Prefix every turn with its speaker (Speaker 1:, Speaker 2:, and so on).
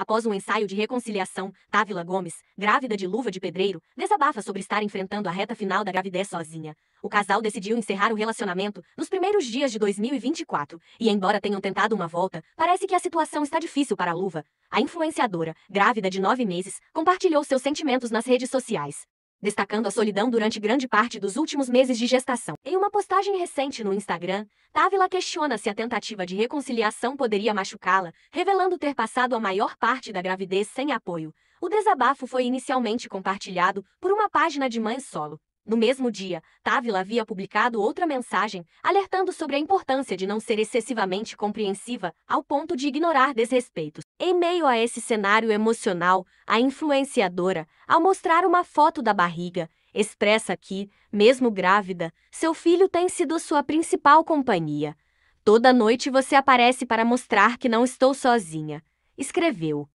Speaker 1: Após um ensaio de reconciliação, Távila Gomes, grávida de luva de pedreiro, desabafa sobre estar enfrentando a reta final da gravidez sozinha. O casal decidiu encerrar o relacionamento nos primeiros dias de 2024, e embora tenham tentado uma volta, parece que a situação está difícil para a luva. A influenciadora, grávida de nove meses, compartilhou seus sentimentos nas redes sociais destacando a solidão durante grande parte dos últimos meses de gestação. Em uma postagem recente no Instagram, Távila questiona se a tentativa de reconciliação poderia machucá-la, revelando ter passado a maior parte da gravidez sem apoio. O desabafo foi inicialmente compartilhado por uma página de mãe solo. No mesmo dia, Távila havia publicado outra mensagem, alertando sobre a importância de não ser excessivamente compreensiva, ao ponto de ignorar desrespeitos. Em meio a esse cenário emocional, a influenciadora, ao mostrar uma foto da barriga, expressa que, mesmo grávida, seu filho tem sido sua principal companhia. Toda noite você aparece para mostrar que não estou sozinha, escreveu.